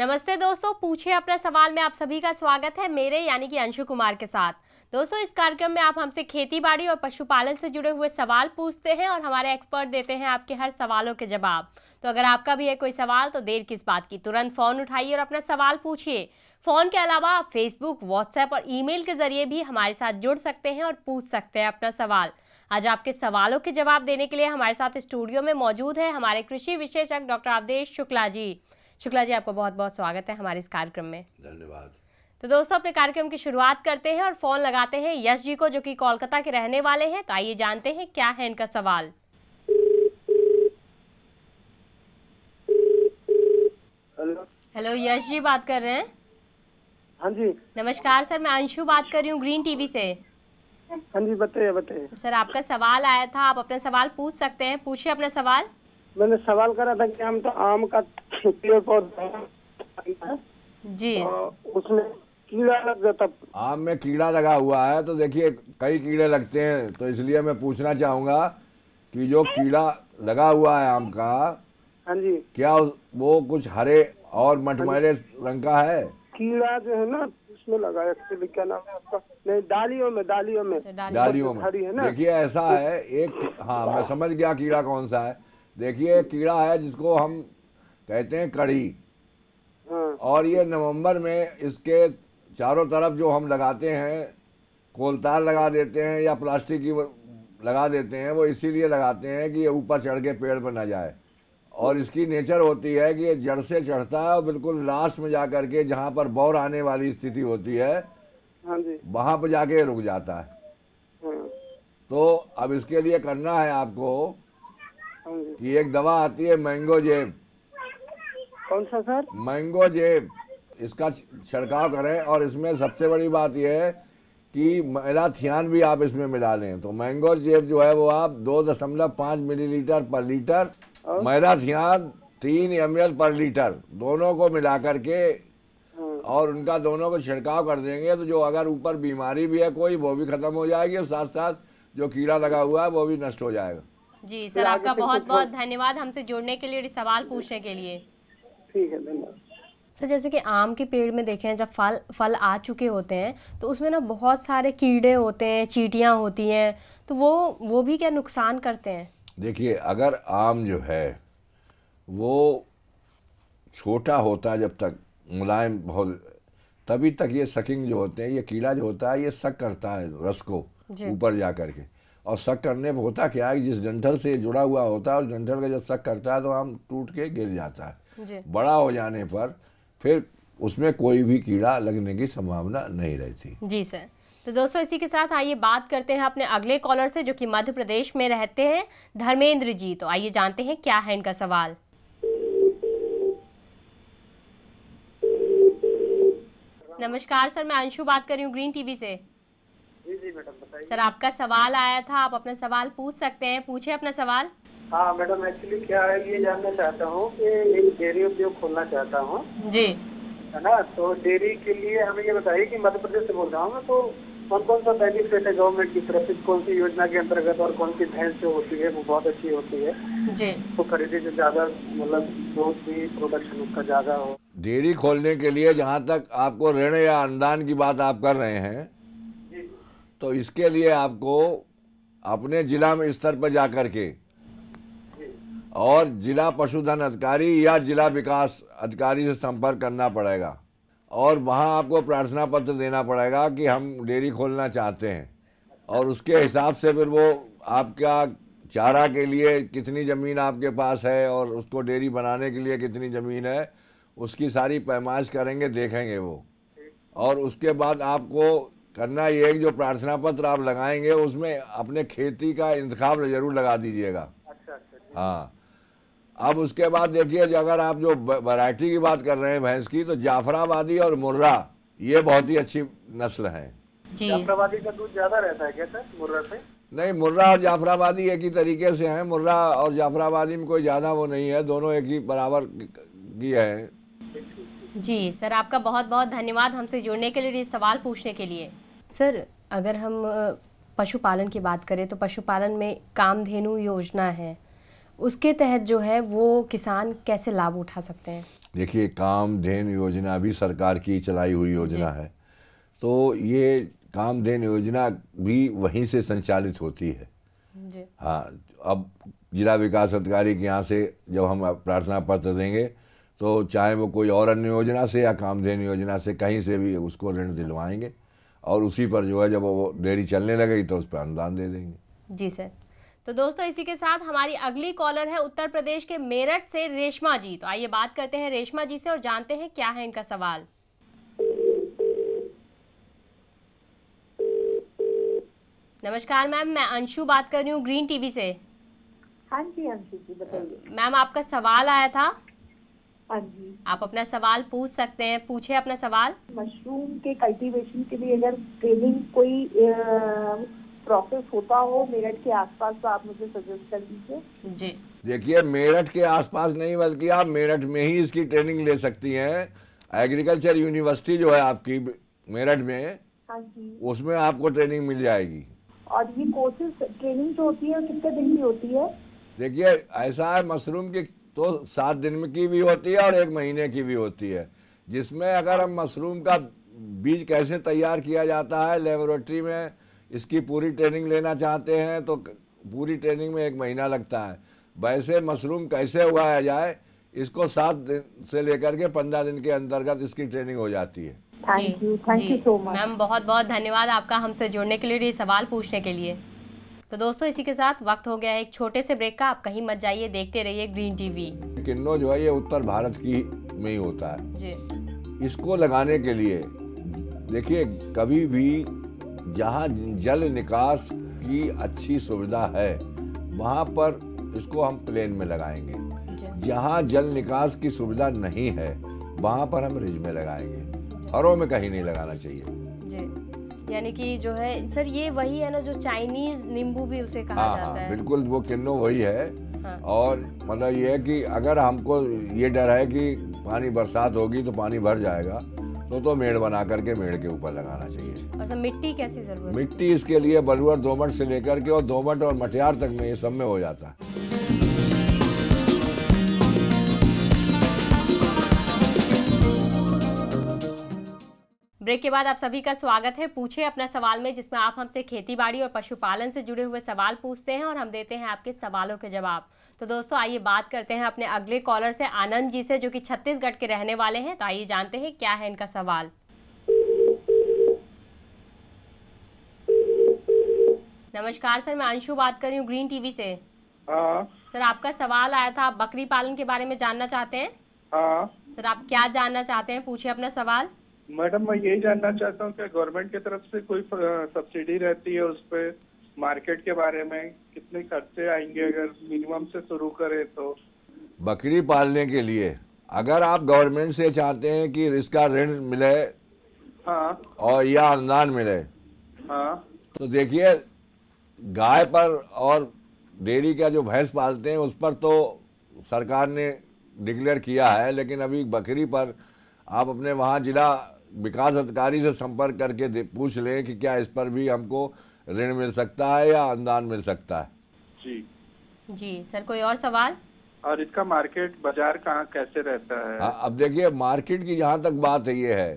नमस्ते दोस्तों पूछे अपना सवाल में आप सभी का स्वागत है मेरे यानी कि अंशु कुमार के साथ दोस्तों इस कार्यक्रम में आप हमसे खेती बाड़ी और पशुपालन से जुड़े हुए सवाल पूछते हैं और हमारे एक्सपर्ट देते हैं आपके हर सवालों के जवाब तो अगर आपका भी है कोई सवाल तो देर किस बात की तुरंत फ़ोन उठाइए और अपना सवाल पूछिए फ़ोन के अलावा आप फेसबुक व्हाट्सएप और ई के ज़रिए भी हमारे साथ जुड़ सकते हैं और पूछ सकते हैं अपना सवाल आज आपके सवालों के जवाब देने के लिए हमारे साथ स्टूडियो में मौजूद है हमारे कृषि विशेषज्ञ डॉक्टर अवधेश शुक्ला जी शुक्ला जी आपका बहुत बहुत स्वागत है हमारे इस कार्यक्रम में धन्यवाद तो दोस्तों अपने कार्यक्रम की शुरुआत करते हैं और फोन लगाते हैं यश जी को जो कि कोलकाता के रहने वाले हैं तो आइए जानते हैं क्या है इनका सवाल हेलो यश जी बात कर रहे हैं हाँ जी नमस्कार सर मैं अंशु बात कर रही हूँ ग्रीन टीवी से हाँ जी बताइए बताइए सर आपका सवाल आया था आप अपना सवाल पूछ सकते हैं पूछे अपना सवाल मैंने सवाल करा था कि हम तो आम का पेड़ पौधा जी उसमें कीड़ा लग जाता आम में कीड़ा लगा हुआ है तो देखिए कई कीड़े लगते हैं तो इसलिए मैं पूछना चाहूंगा कि जो कीड़ा लगा हुआ है आम का हाँ जी क्या वो कुछ हरे और मटमैले रंग का है कीड़ा जो है ना उसमें लगा एक्चुअली क्या नाम है आपका नहीं डालियों में डालियों में अच्छा, डालियों में देखिए ऐसा है एक हाँ मैं समझ गया कीड़ा कौन सा है देखिए कीड़ा है जिसको हम कहते हैं कड़ी हाँ। और ये नवंबर में इसके चारों तरफ जो हम लगाते हैं कोलतार लगा देते हैं या प्लास्टिक की लगा देते हैं वो इसीलिए लगाते हैं कि ये ऊपर चढ़ के पेड़ पर ना जाए और इसकी नेचर होती है कि ये जड़ से चढ़ता है और बिल्कुल लास्ट में जा कर के जहाँ पर बौर आने वाली स्थिति होती है हाँ वहाँ पर जाके रुक जाता है हाँ। तो अब इसके लिए करना है आपको ये एक दवा आती है मैंगो जेब कौन सा सर मैंगो जेब इसका छिड़काव करें और इसमें सबसे बड़ी बात यह है कि महिला थियान भी आप इसमें मिला लें तो मैंगो जेब जो है वो आप दो दशमलव पाँच मिलीलीटर पर लीटर महिला थियान तीन एम पर लीटर दोनों को मिला करके हाँ। और उनका दोनों को छिड़काव कर देंगे तो जो अगर ऊपर बीमारी भी है कोई वो भी ख़त्म हो जाएगी और साथ साथ जो कीड़ा लगा हुआ है वो भी नष्ट हो जाएगा जी सर आपका बहुत बहुत धन्यवाद हमसे जुड़ने के लिए सवाल पूछने के लिए ठीक है धन्यवाद सर जैसे कि आम के पेड़ में देखें जब फल फल आ चुके होते हैं तो उसमें ना बहुत सारे कीड़े होते हैं चीटियाँ होती हैं तो वो वो भी क्या नुकसान करते हैं देखिए अगर आम जो है वो छोटा होता है जब तक मुलायम बहुत तभी तक ये सकिंग जो होते हैं ये कीड़ा जो होता है ये सक करता है रस को ऊपर जा करके के और शक करने में होता क्या है जिस डंठल से जुड़ा हुआ होता है उस डंठल का जब शक करता है तो आम टूट के गिर जाता है बड़ा हो जाने पर फिर उसमें कोई भी कीड़ा लगने की संभावना नहीं रहती जी सर तो दोस्तों इसी के साथ आइए बात करते हैं अपने अगले कॉलर से जो कि मध्य प्रदेश में रहते हैं धर्मेंद्र जी तो आइए जानते हैं क्या है इनका सवाल नमस्कार सर मैं अंशु बात कर रही हूँ ग्रीन टीवी से जी सर आपका सवाल आया था आप अपना सवाल पूछ सकते हैं पूछे अपना सवाल हाँ मैडम एक्चुअली क्या है ये जानना चाहता हूँ कि एक डेयरी उद्योग खोलना चाहता हूँ जी है ना तो डेयरी के लिए हमें ये बताइए कि मध्य प्रदेश से बोल रहा हूँ तो कौन कौन सा बेनिफिट है गवर्नमेंट की तरफ से कौन सी योजना के अंतर्गत और कौन सी भैंस जो होती है वो बहुत अच्छी होती है जी तो खरीदे से ज्यादा मतलब जो भी प्रोडक्शन उसका ज्यादा हो डेयरी खोलने के लिए जहाँ तक आपको ऋण या अनुदान की बात आप कर रहे हैं तो इसके लिए आपको अपने जिला में स्तर पर जाकर के और जिला पशुधन अधिकारी या जिला विकास अधिकारी से संपर्क करना पड़ेगा और वहाँ आपको प्रार्थना पत्र देना पड़ेगा कि हम डेयरी खोलना चाहते हैं और उसके हिसाब से फिर वो आपका चारा के लिए कितनी ज़मीन आपके पास है और उसको डेयरी बनाने के लिए कितनी ज़मीन है उसकी सारी पैमाइश करेंगे देखेंगे वो और उसके बाद आपको करना ये है जो प्रार्थना पत्र आप लगाएंगे उसमें अपने खेती का इंतखब जरूर लगा दीजिएगा अच्छा, अच्छा हाँ अब उसके बाद देखिए अगर आप जो वैरायटी की बात कर रहे हैं भैंस की तो जाफराबादी और मुर्रा ये बहुत ही अच्छी नस्ल है जाफराबादी का दूध ज्यादा रहता है क्या सर मुर्रा से नहीं मुर्रा और जाफराबादी एक ही तरीके से हैं मुर्रा और जाफराबादी में कोई ज़्यादा वो नहीं है दोनों एक ही बराबर की है जी सर आपका बहुत बहुत धन्यवाद हमसे जुड़ने के लिए सवाल पूछने के लिए सर अगर हम पशुपालन की बात करें तो पशुपालन में कामधेनु योजना है उसके तहत जो है वो किसान कैसे लाभ उठा सकते हैं देखिए कामधेनु योजना भी सरकार की चलाई हुई योजना है तो ये कामधेनु योजना भी वहीं से संचालित होती है हाँ अब जिला विकास अधिकारी के यहाँ से जब हम प्रार्थना पत्र देंगे तो चाहे वो कोई और अन्य योजना से या कामधेनु योजना से कहीं से भी उसको ऋण दिलवाएंगे और उसी पर जो है जब वो डेयरी चलने लगेगी तो उस पर अनुदान दे देंगे जी सर तो दोस्तों इसी के साथ हमारी अगली कॉलर है उत्तर प्रदेश के मेरठ से रेशमा जी तो आइए बात करते हैं रेशमा जी से और जानते हैं क्या है इनका सवाल नमस्कार मैम मैं अंशु बात कर रही हूँ ग्रीन टीवी से हाँ जी अंशु जी बताइए मैम आपका सवाल आया था हाँ आप अपना सवाल पूछ सकते हैं पूछे अपना सवाल मशरूम के कल्टीवेशन के लिए अगर ट्रेनिंग कोई प्रोसेस होता हो मेरठ के आसपास तो आप मुझे सजेस्ट कर दीजिए जी देखिए मेरठ के आसपास नहीं बल्कि आप मेरठ में ही इसकी ट्रेनिंग ले सकती हैं एग्रीकल्चर यूनिवर्सिटी जो है आपकी मेरठ में हाँ जी उसमें आपको ट्रेनिंग मिल जाएगी और ये कोर्सेज ट्रेनिंग जो होती है कितने दिन की होती है देखिए ऐसा है मशरूम की तो सात दिन में की भी होती है और एक महीने की भी होती है जिसमें अगर हम मशरूम का बीज कैसे तैयार किया जाता है लेबोरेटरी में इसकी पूरी ट्रेनिंग लेना चाहते हैं तो पूरी ट्रेनिंग में एक महीना लगता है वैसे मशरूम कैसे उगाया जाए इसको सात दिन से लेकर के पंद्रह दिन के अंतर्गत इसकी ट्रेनिंग हो जाती है thank you thank you so much ma'am बहुत बहुत धन्यवाद आपका हमसे जुड़ने के लिए सवाल पूछने के लिए तो दोस्तों इसी के साथ वक्त हो गया है एक छोटे से ब्रेक का आप कहीं मत जाइए देखते रहिए ग्रीन टीवी किन्नो जो है ये उत्तर भारत की में ही होता है जी इसको लगाने के लिए देखिए कभी भी जहाँ जल निकास की अच्छी सुविधा है वहाँ पर इसको हम प्लेन में लगाएंगे जहाँ जल निकास की सुविधा नहीं है वहाँ पर हम रिज में लगाएंगे हरों में कहीं नहीं लगाना चाहिए यानी कि जो है सर ये वही है ना जो चाइनीज नींबू भी उसे कहा हाँ, जाता हाँ, है बिल्कुल वो किन्नो वही है हाँ। और मतलब ये है कि अगर हमको ये डर है कि पानी बरसात होगी तो पानी भर जाएगा तो तो मेड़ बना करके मेड़ के ऊपर लगाना चाहिए और सर मिट्टी कैसी जरूरत मिट्टी इसके लिए बलुअर दोमट से लेकर के और दोमट और मटियार तक में ये सब में हो जाता है ब्रेक के बाद आप सभी का स्वागत है पूछे अपना सवाल में जिसमें आप हमसे खेती बाड़ी और पशुपालन से जुड़े हुए सवाल पूछते हैं और हम देते हैं आपके सवालों के जवाब तो दोस्तों आइए बात करते हैं अपने अगले कॉलर से आनंद जी से जो कि छत्तीसगढ़ के रहने वाले हैं तो आइए जानते हैं क्या है इनका सवाल नमस्कार सर मैं अंशु बात कर रही हूँ ग्रीन टीवी से हाँ। सर आपका सवाल आया था आप बकरी पालन के बारे में जानना चाहते हैं हाँ। सर आप क्या जानना चाहते हैं पूछे अपना सवाल मैडम मैं यही जानना चाहता हूँ कि गवर्नमेंट की तरफ से कोई सब्सिडी रहती है उस पर मार्केट के बारे में कितने खर्चे आएंगे अगर मिनिमम से शुरू करें तो बकरी पालने के लिए अगर आप गवर्नमेंट से चाहते हैं कि इसका ऋण मिले हाँ और या अनुदान मिले हाँ तो देखिए गाय पर और डेयरी का जो भैंस पालते हैं उस पर तो सरकार ने डिक्लेयर किया है लेकिन अभी बकरी पर आप अपने वहाँ जिला विकास अधिकारी से संपर्क करके पूछ लें कि क्या इस पर भी हमको ऋण मिल सकता है या अनुदान मिल सकता है जी जी सर कोई और सवाल और इसका मार्केट बाजार कहाँ कैसे रहता है आ, हाँ, अब देखिए मार्केट की जहाँ तक बात ये है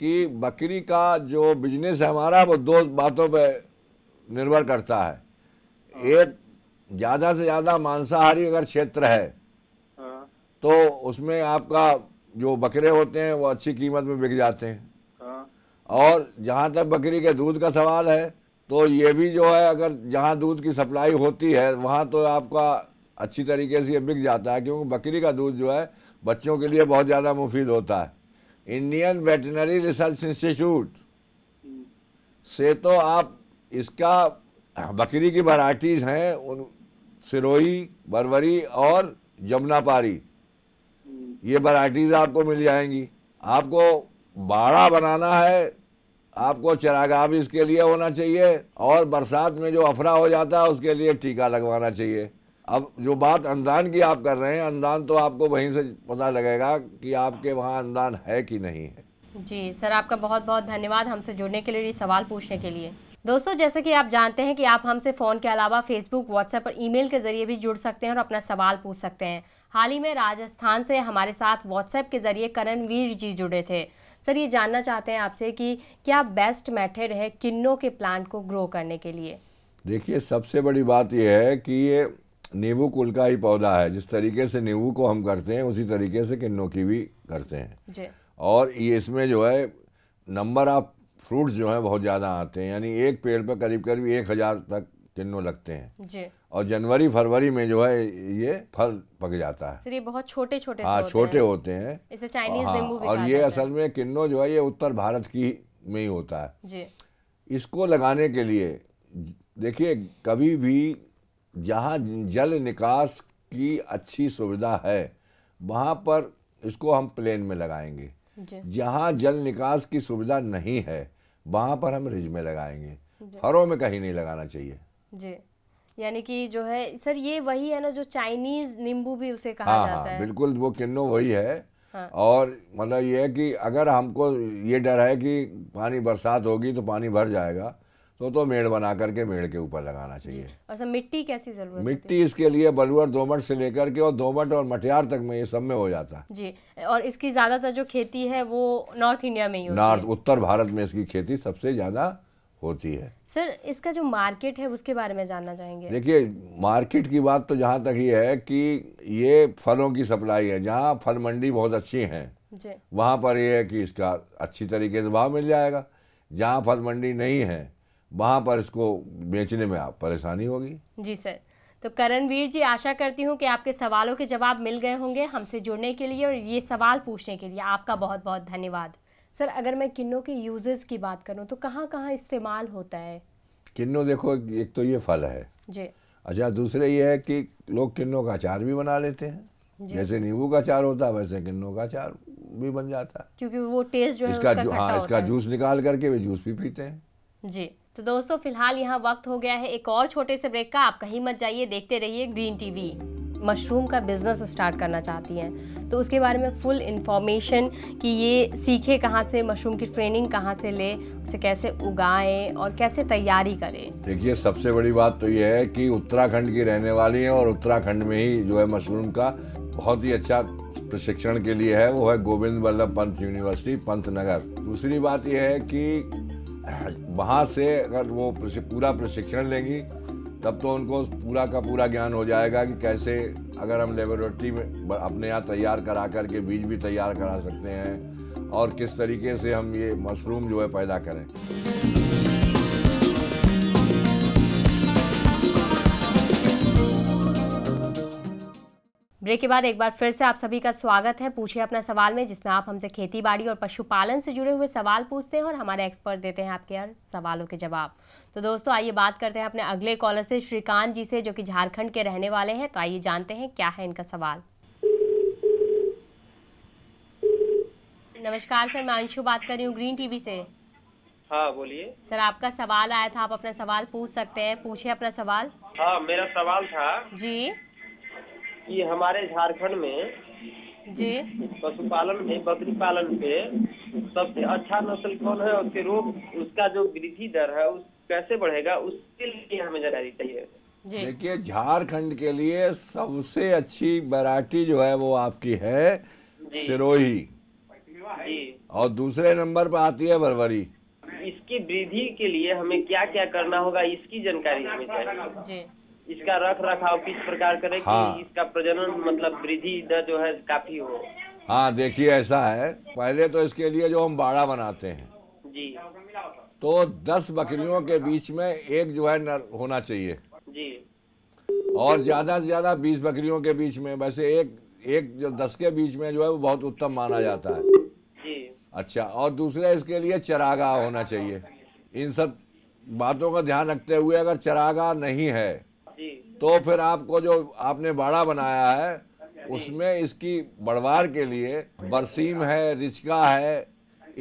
कि बकरी का जो बिजनेस है हमारा वो दो बातों पे निर्भर करता है हाँ। एक ज़्यादा से ज़्यादा मांसाहारी अगर क्षेत्र है हाँ। तो उसमें आपका जो बकरे होते हैं वो अच्छी कीमत में बिक जाते हैं हाँ। और जहाँ तक बकरी के दूध का सवाल है तो ये भी जो है अगर जहाँ दूध की सप्लाई होती है वहाँ तो आपका अच्छी तरीके से बिक जाता है क्योंकि बकरी का दूध जो है बच्चों के लिए बहुत ज़्यादा मुफीद होता है इंडियन वेटनरी रिसर्च इंस्टीट्यूट से तो आप इसका बकरी की वराइटीज़ हैं उन सिरोही बरवरी और जमुनापारी ये वराइटीज़ आपको मिल जाएंगी आपको बाड़ा बनाना है आपको चरागाह इसके लिए होना चाहिए और बरसात में जो अफरा हो जाता है उसके लिए टीका लगवाना चाहिए अब जो बात अनदान की आप कर रहे हैं अनदान तो आपको वहीं से पता लगेगा कि आपके वहाँ अनदान है कि नहीं है जी सर आपका बहुत बहुत धन्यवाद हमसे जुड़ने के लिए सवाल पूछने के लिए दोस्तों जैसे कि आप जानते हैं कि आप हमसे फ़ोन के अलावा फेसबुक व्हाट्सएप और ईमेल के ज़रिए भी जुड़ सकते हैं और अपना सवाल पूछ सकते हैं हाल ही में राजस्थान से हमारे साथ व्हाट्सएप के ज़रिए करणवीर जी जुड़े थे सर ये जानना चाहते हैं आपसे कि क्या बेस्ट मेथड है किन्नों के प्लांट को ग्रो करने के लिए देखिए सबसे बड़ी बात यह है कि ये नींबू कुल का ही पौधा है जिस तरीके से नींबू को हम करते हैं उसी तरीके से किन्नों की भी करते हैं और ये इसमें जो है नंबर ऑफ फ्रूट्स जो हैं बहुत ज़्यादा आते हैं यानी एक पेड़ पर करीब करीब एक हज़ार तक किन्नों लगते हैं जी और जनवरी फरवरी में जो है ये फल पक जाता है सर ये बहुत हाँ, छोटे छोटे हाँ छोटे होते हैं इसे चाइनीज हाँ, और ये असल में किन्नो जो है ये उत्तर भारत की में ही होता है जी इसको लगाने के लिए देखिए कभी भी जहाँ जल निकास की अच्छी सुविधा है वहाँ पर इसको हम प्लेन में लगाएंगे जहाँ जल निकास की सुविधा नहीं है वहाँ पर हम रिज में लगाएंगे फरों में कहीं नहीं लगाना चाहिए जी यानी कि जो है सर ये वही है ना जो चाइनीज नींबू भी उसे कहा हाँ, जाता हाँ, है बिल्कुल वो किन्नो वही है हाँ। और मतलब ये है कि अगर हमको ये डर है कि पानी बरसात होगी तो पानी भर जाएगा तो तो मेड़ बना करके मेड़ के ऊपर लगाना चाहिए और सर मिट्टी कैसी जरूरत मिट्टी इसके लिए बलुअर दोमट से लेकर के और दोमट और मटियार तक में ये सब में हो जाता है जी और इसकी ज़्यादातर जो खेती है वो नॉर्थ इंडिया में ही नॉर्थ उत्तर भारत में इसकी खेती सबसे ज़्यादा होती है सर इसका जो मार्केट है उसके बारे में जानना चाहेंगे देखिए मार्केट की बात तो जहाँ तक ये है कि ये फलों की सप्लाई है जहाँ फल मंडी बहुत अच्छी है वहाँ पर यह है कि इसका अच्छी तरीके से भाव मिल जाएगा जहाँ फल मंडी नहीं है वहाँ पर इसको बेचने में आप परेशानी होगी जी सर तो करणवीर जी आशा करती हूँ कि आपके सवालों के जवाब मिल गए होंगे हमसे जुड़ने के लिए और ये सवाल पूछने के लिए आपका बहुत बहुत धन्यवाद सर अगर मैं किन्नों के यूजेस की बात करूँ तो कहाँ कहाँ इस्तेमाल होता है किन्नो देखो एक तो ये फल है जी अच्छा दूसरे ये है कि लोग किन्नों का अचार भी बना लेते हैं जैसे नींबू का अचार होता है वैसे किन्नों का अचार भी बन जाता है क्योंकि वो टेस्ट जो है इसका जो हाँ इसका जूस निकाल करके वे जूस भी पीते हैं जी तो दोस्तों फिलहाल यहाँ वक्त हो गया है एक और छोटे से ब्रेक का आप कहीं मत जाइए देखते रहिए ग्रीन टीवी मशरूम का बिज़नेस स्टार्ट करना चाहती हैं तो उसके बारे में फुल इन्फॉर्मेशन कि ये सीखे कहाँ से मशरूम की ट्रेनिंग कहाँ से ले उसे कैसे उगाएं और कैसे तैयारी करें देखिए सबसे बड़ी बात तो ये है कि उत्तराखंड की रहने वाली हैं और उत्तराखंड में ही जो है मशरूम का बहुत ही अच्छा प्रशिक्षण के लिए है वो है गोविंद वल्लभ पंत यूनिवर्सिटी नगर दूसरी बात यह है कि वहाँ से अगर वो पूरा प्रशिक्षण लेंगी तब तो उनको पूरा का पूरा ज्ञान हो जाएगा कि कैसे अगर हम लेबोरेटरी में अपने यहाँ तैयार करा कर के बीज भी तैयार करा सकते हैं और किस तरीके से हम ये मशरूम जो है पैदा करें ब्रेक के बाद एक बार फिर से आप सभी का स्वागत है पूछिए अपना सवाल में जिसमें आप हमसे खेती बाड़ी और पशुपालन से जुड़े हुए सवाल पूछते हैं और हमारे एक्सपर्ट देते हैं आपके हर सवालों के जवाब तो दोस्तों आइए बात करते हैं अपने अगले कॉलर से श्रीकांत जी से जो कि झारखंड के रहने वाले हैं तो आइए जानते हैं क्या है इनका सवाल नमस्कार सर मैं अंशु बात कर रही हूँ ग्रीन टीवी से हाँ बोलिए सर आपका सवाल आया था आप अपना सवाल पूछ सकते हैं पूछे अपना सवाल हाँ मेरा सवाल था जी कि हमारे झारखंड में जी पशुपालन में बकरी पालन पे सबसे अच्छा नस्ल कौन है उसके रोग उसका जो वृद्धि दर है उस कैसे बढ़ेगा उसके लिए हमें जानकारी चाहिए देखिए झारखंड के लिए सबसे अच्छी वैरायटी जो है वो आपकी है सिरोही और दूसरे नंबर पर आती है बरवरी इसकी वृद्धि के लिए हमें क्या क्या करना होगा इसकी जानकारी हमें चाहिए इसका रख रखाव किस प्रकार करें हाँ। कि इसका प्रजनन मतलब वृद्धि दर जो है काफी हो हाँ देखिए ऐसा है पहले तो इसके लिए जो हम बाड़ा बनाते हैं जी तो दस बकरियों के बीच में एक जो है नर होना चाहिए जी और ज्यादा से ज्यादा बीस बकरियों के बीच में वैसे एक एक जो दस के बीच में जो है वो बहुत उत्तम माना जाता है जी अच्छा और दूसरे इसके लिए चरागाह होना चाहिए इन सब बातों का ध्यान रखते हुए अगर चरागाह नहीं है तो फिर आपको जो आपने बाड़ा बनाया है उसमें इसकी बढ़वार के लिए बरसीम है रिचका है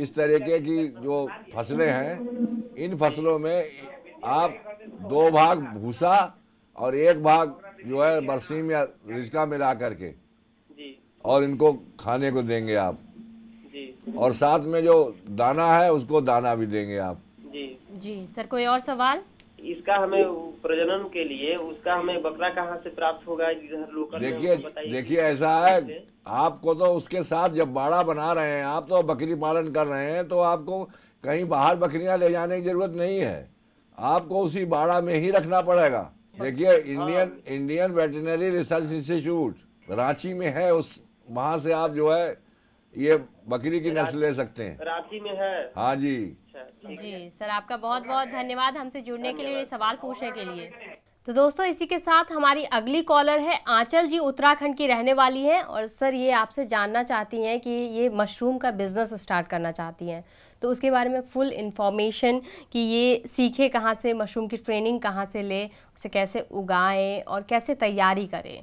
इस तरीके की जो फसलें हैं इन फसलों में आप दो भाग भूसा और एक भाग जो है बरसीम या रिचका मिला करके और इनको खाने को देंगे आप और साथ में जो दाना है उसको दाना भी देंगे आप जी जी सर कोई और सवाल इसका हमें प्रजनन के लिए उसका हमें बकरा कहाँ से प्राप्त होगा इधर लोकल देखिए देखिए ऐसा है आपको तो उसके साथ जब बाड़ा बना रहे हैं आप तो बकरी पालन कर रहे हैं तो आपको कहीं बाहर बकरियां ले जाने की जरूरत नहीं है आपको उसी बाड़ा में ही रखना पड़ेगा देखिए हाँ। Indian Indian veterinary research institute Ranchi में है उस वहाँ से आप जो है ये बकरी की नस्ल ले सकते हैं रांची में है हाँ जी अच्छा, जी सर आपका बहुत बहुत धन्यवाद हमसे जुड़ने के लिए सवाल पूछने के लिए तो दोस्तों इसी के साथ हमारी अगली कॉलर है आंचल जी उत्तराखंड की रहने वाली हैं और सर ये आपसे जानना चाहती हैं कि ये मशरूम का बिज़नेस स्टार्ट करना चाहती हैं तो उसके बारे में फुल इन्फॉर्मेशन कि ये सीखे कहाँ से मशरूम की ट्रेनिंग कहाँ से ले उसे कैसे उगाएं और कैसे तैयारी करें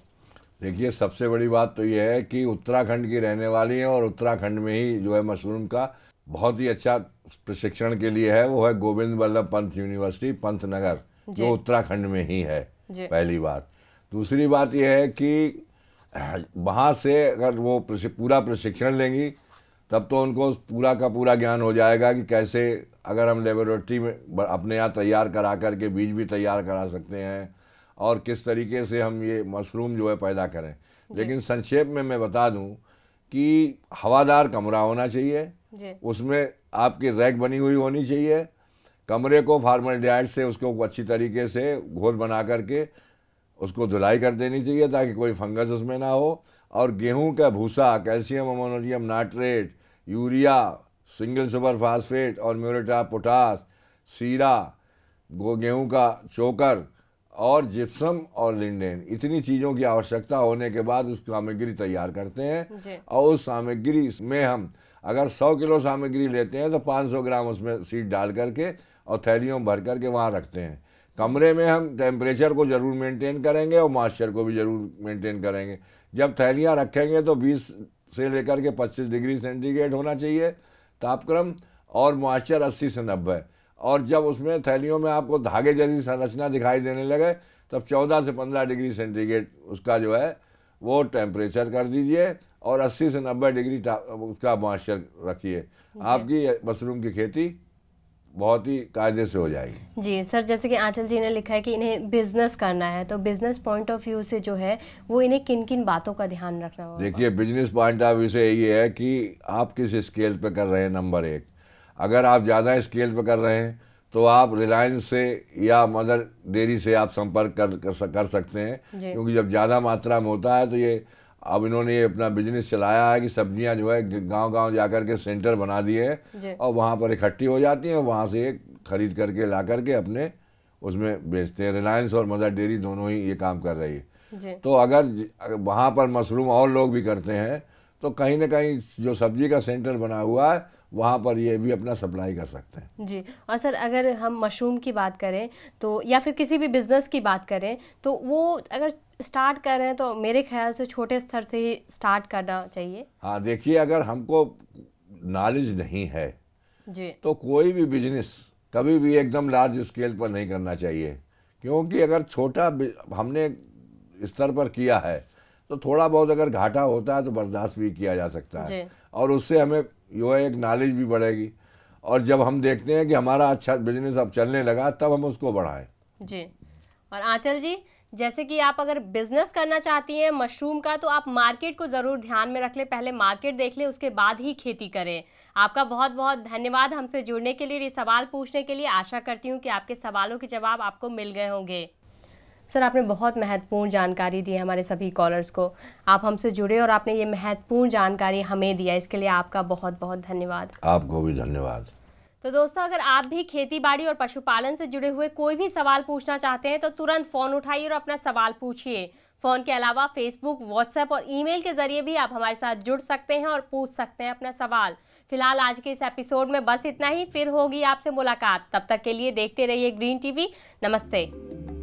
देखिए सबसे बड़ी बात तो ये है कि उत्तराखंड की रहने वाली हैं और उत्तराखंड में ही जो है मशरूम का बहुत ही अच्छा प्रशिक्षण के लिए है वो है गोविंद वल्लभ पंत यूनिवर्सिटी पंत नगर जो उत्तराखंड में ही है पहली बात दूसरी बात यह है कि वहाँ से अगर वो पूरा प्रशिक्षण लेंगी तब तो उनको पूरा का पूरा ज्ञान हो जाएगा कि कैसे अगर हम लेबोरेटरी में अपने यहाँ तैयार करा करके बीज भी तैयार करा सकते हैं और किस तरीके से हम ये मशरूम जो है पैदा करें लेकिन संक्षेप में मैं बता दूं कि हवादार कमरा होना चाहिए उसमें आपकी रैक बनी हुई होनी चाहिए कमरे को फार्मलडाइड से उसको अच्छी तरीके से घोल बना करके उसको धुलाई कर देनी चाहिए ताकि कोई फंगस उसमें ना हो और गेहूं का भूसा कैल्शियम अमोनोजियम nitrate urea single super phosphate और म्यूरेटा पोटास सीरा गेहूं का चोकर और जिप्सम और लिंडेन इतनी चीज़ों की आवश्यकता होने के बाद उस सामग्री तैयार करते हैं और उस सामग्री में हम अगर 100 किलो सामग्री लेते हैं तो 500 ग्राम उसमें सीट डाल करके और थैलियों भर करके वहाँ रखते हैं कमरे में हम टेम्परेचर को ज़रूर मेंटेन करेंगे और मॉइस्चर को भी ज़रूर मेंटेन करेंगे जब थैलियाँ रखेंगे तो 20 से लेकर के 25 डिग्री सेंटीग्रेड होना चाहिए तापक्रम और मॉइस्चर 80 से 90 और जब उसमें थैलियों में आपको धागे जैसी संरचना दिखाई देने लगे तब चौदह से पंद्रह डिग्री सेंटीग्रेड उसका जो है वो टेम्परेचर कर दीजिए और 80 से 90 डिग्री का मॉइस्चर रखिए आपकी मशरूम की खेती बहुत ही कायदे से हो जाएगी जी सर जैसे कि आंचल जी ने लिखा है कि इन्हें बिजनेस करना है तो बिजनेस पॉइंट ऑफ व्यू से जो है वो इन्हें किन किन बातों का ध्यान रखना होगा देखिए बिजनेस पॉइंट ऑफ व्यू से यही है कि आप किस स्केल पर कर रहे हैं नंबर एक अगर आप ज़्यादा स्केल पर कर रहे हैं तो आप रिलायंस से या मदर डेयरी से आप संपर्क कर कर सकते हैं क्योंकि जब ज़्यादा मात्रा में होता है तो ये अब इन्होंने ये अपना बिजनेस चलाया है कि सब्जियां जो है गांव-गांव जाकर के सेंटर बना दिए और वहां पर इकट्ठी हो जाती हैं और वहां से खरीद करके ला करके अपने उसमें बेचते हैं रिलायंस और मदर डेयरी दोनों ही ये काम कर रही है तो अगर वहाँ पर मशरूम और लोग भी करते हैं तो कहीं ना कहीं जो सब्जी का सेंटर बना हुआ है वहाँ पर ये भी अपना सप्लाई कर सकते हैं जी और सर अगर हम मशरूम की बात करें तो या फिर किसी भी बिज़नेस की बात करें तो वो अगर स्टार्ट कर रहे हैं तो मेरे ख्याल से छोटे स्तर से ही स्टार्ट करना चाहिए हाँ देखिए अगर हमको नॉलेज नहीं है जी तो कोई भी बिजनेस कभी भी एकदम लार्ज स्केल पर नहीं करना चाहिए क्योंकि अगर छोटा हमने स्तर पर किया है तो थोड़ा बहुत अगर घाटा होता है तो बर्दाश्त भी किया जा सकता है और उससे हमें जो है एक नॉलेज भी बढ़ेगी और जब हम देखते हैं कि हमारा अच्छा बिजनेस अब चलने लगा तब हम उसको बढ़ाएं जी और आंचल जी जैसे कि आप अगर बिजनेस करना चाहती हैं मशरूम का तो आप मार्केट को ज़रूर ध्यान में रख लें पहले मार्केट देख लें उसके बाद ही खेती करें आपका बहुत बहुत धन्यवाद हमसे जुड़ने के लिए ये सवाल पूछने के लिए आशा करती हूँ कि आपके सवालों के जवाब आपको मिल गए होंगे सर आपने बहुत महत्वपूर्ण जानकारी दी है हमारे सभी कॉलर्स को आप हमसे जुड़े और आपने ये महत्वपूर्ण जानकारी हमें दिया इसके लिए आपका बहुत बहुत धन्यवाद आपको भी धन्यवाद तो दोस्तों अगर आप भी खेती बाड़ी और पशुपालन से जुड़े हुए कोई भी सवाल पूछना चाहते हैं तो तुरंत फ़ोन उठाइए और अपना सवाल पूछिए फ़ोन के अलावा फेसबुक व्हाट्सएप और ईमेल के ज़रिए भी आप हमारे साथ जुड़ सकते हैं और पूछ सकते हैं अपना सवाल फिलहाल आज के इस एपिसोड में बस इतना ही फिर होगी आपसे मुलाकात तब तक के लिए देखते रहिए ग्रीन टीवी नमस्ते